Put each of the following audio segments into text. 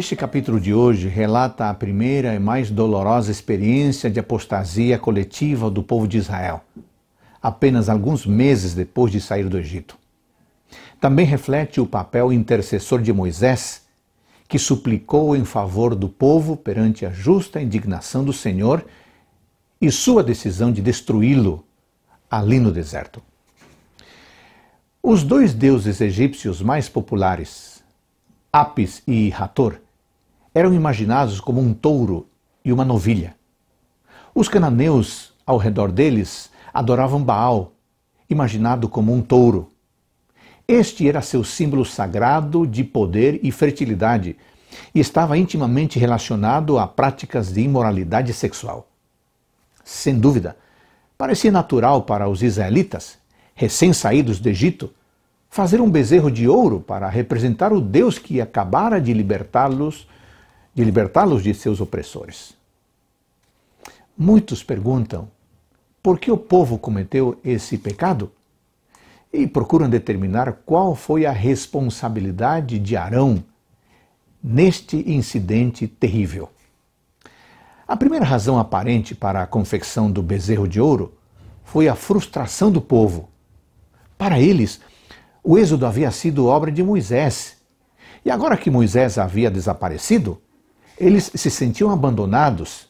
Este capítulo de hoje relata a primeira e mais dolorosa experiência de apostasia coletiva do povo de Israel, apenas alguns meses depois de sair do Egito. Também reflete o papel intercessor de Moisés, que suplicou em favor do povo perante a justa indignação do Senhor e sua decisão de destruí-lo ali no deserto. Os dois deuses egípcios mais populares, Apis e Hator, eram imaginados como um touro e uma novilha. Os cananeus ao redor deles adoravam Baal, imaginado como um touro. Este era seu símbolo sagrado de poder e fertilidade e estava intimamente relacionado a práticas de imoralidade sexual. Sem dúvida, parecia natural para os israelitas, recém-saídos do Egito, fazer um bezerro de ouro para representar o Deus que acabara de libertá-los e libertá-los de seus opressores. Muitos perguntam por que o povo cometeu esse pecado e procuram determinar qual foi a responsabilidade de Arão neste incidente terrível. A primeira razão aparente para a confecção do bezerro de ouro foi a frustração do povo. Para eles, o êxodo havia sido obra de Moisés. E agora que Moisés havia desaparecido, eles se sentiam abandonados.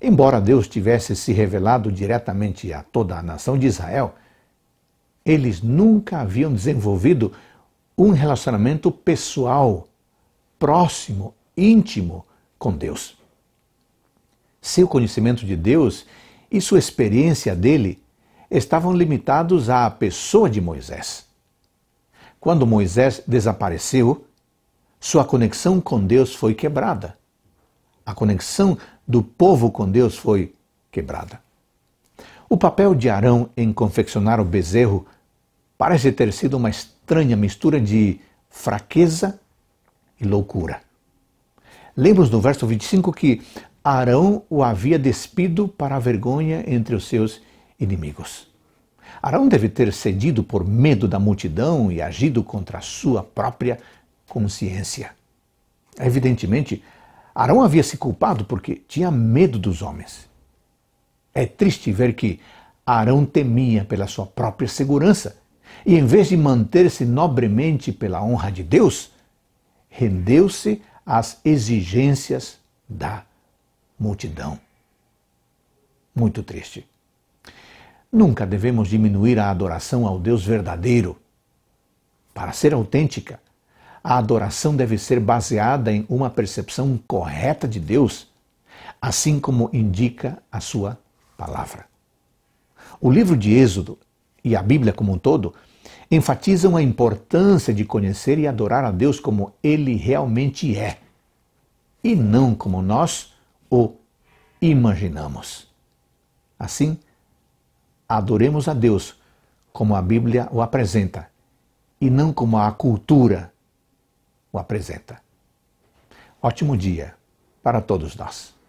Embora Deus tivesse se revelado diretamente a toda a nação de Israel, eles nunca haviam desenvolvido um relacionamento pessoal, próximo, íntimo com Deus. Seu conhecimento de Deus e sua experiência dele estavam limitados à pessoa de Moisés. Quando Moisés desapareceu, sua conexão com Deus foi quebrada. A conexão do povo com Deus foi quebrada. O papel de Arão em confeccionar o bezerro parece ter sido uma estranha mistura de fraqueza e loucura. Lemos no verso 25 que Arão o havia despido para a vergonha entre os seus inimigos. Arão deve ter cedido por medo da multidão e agido contra a sua própria consciência. Evidentemente, Arão havia se culpado porque tinha medo dos homens. É triste ver que Arão temia pela sua própria segurança e, em vez de manter-se nobremente pela honra de Deus, rendeu-se às exigências da multidão. Muito triste. Nunca devemos diminuir a adoração ao Deus verdadeiro. Para ser autêntica, a adoração deve ser baseada em uma percepção correta de Deus, assim como indica a sua palavra. O livro de Êxodo e a Bíblia como um todo enfatizam a importância de conhecer e adorar a Deus como ele realmente é, e não como nós o imaginamos. Assim, adoremos a Deus como a Bíblia o apresenta e não como a cultura o apresenta. Ótimo dia para todos nós.